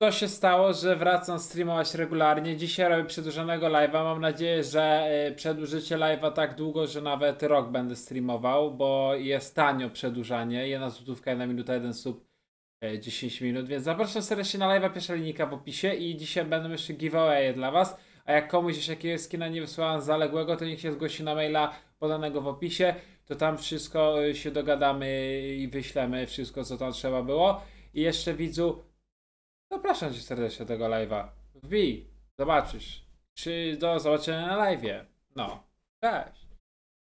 to się stało, że wracam streamować regularnie. Dzisiaj robię przedłużonego live'a. Mam nadzieję, że y, przedłużycie live'a tak długo, że nawet rok będę streamował, bo jest tanio przedłużanie. Jedna złotówka, jedna minuta, jeden sub, 10 y, minut. Więc zapraszam serdecznie na live'a, pierwsza linijka w opisie i dzisiaj będą jeszcze giveaway'e dla Was. A jak komuś jeszcze jakiegoś skina nie wysłałem zaległego, to niech się zgłosi na maila podanego w opisie. To tam wszystko y, się dogadamy i wyślemy wszystko, co tam trzeba było. I jeszcze widzu, Zapraszam cię serdecznie do tego live'a. Wbij, zobaczysz. Czy do zobaczenia na live'ie. No, cześć.